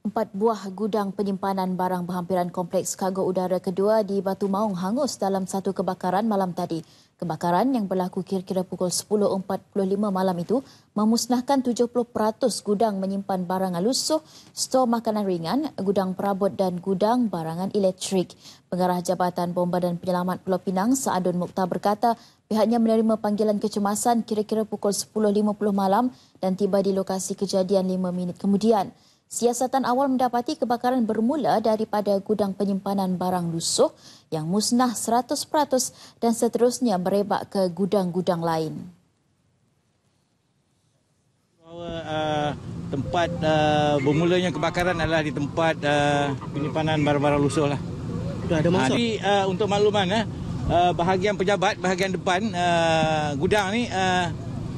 Empat buah gudang penyimpanan barang berhampiran kompleks kargo udara kedua di Batu Maung hangus dalam satu kebakaran malam tadi. Kebakaran yang berlaku kira-kira pukul 10.45 malam itu memusnahkan 70% gudang menyimpan barang alusuh, stor makanan ringan, gudang perabot dan gudang barangan elektrik. Pengarah Jabatan Bomba dan Penyelamat Pulau Pinang, Saadun Mukta berkata pihaknya menerima panggilan kecemasan kira-kira pukul 10.50 malam dan tiba di lokasi kejadian 5 minit kemudian. Siasatan awal mendapati kebakaran bermula daripada gudang penyimpanan barang lusuh yang musnah 100% dan seterusnya merebak ke gudang-gudang lain. Eh, tempat eh, bermulanya kebakaran adalah di tempat eh, penyimpanan barang-barang lusuh lah. Ada ha, untuk makluman uh, bahagian pejabat bahagian depan gudang ni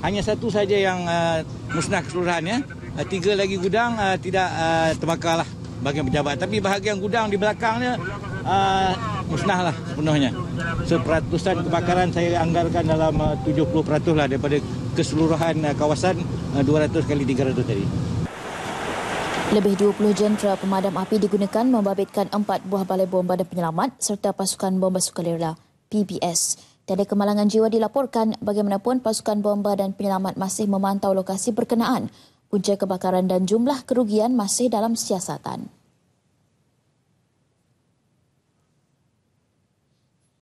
hanya satu saja yang musnah keseluruhannya uh, tiga lagi gudang uh, tidak uh, terbakar lah bahagian pejabat. Tapi bahagian gudang di belakangnya uh, musnah lah sepenuhnya. Seperatusan kebakaran saya anggarkan dalam uh, 70% lah daripada keseluruhan uh, kawasan uh, 200 kali 300 tadi. Lebih 20 jentera pemadam api digunakan membabitkan empat buah balai bom badan penyelamat serta pasukan bom basukalera PBS. Tiada kemalangan jiwa dilaporkan bagaimanapun pasukan bomba dan penyelamat masih memantau lokasi berkenaan Punca kebakaran dan jumlah kerugian masih dalam siasatan.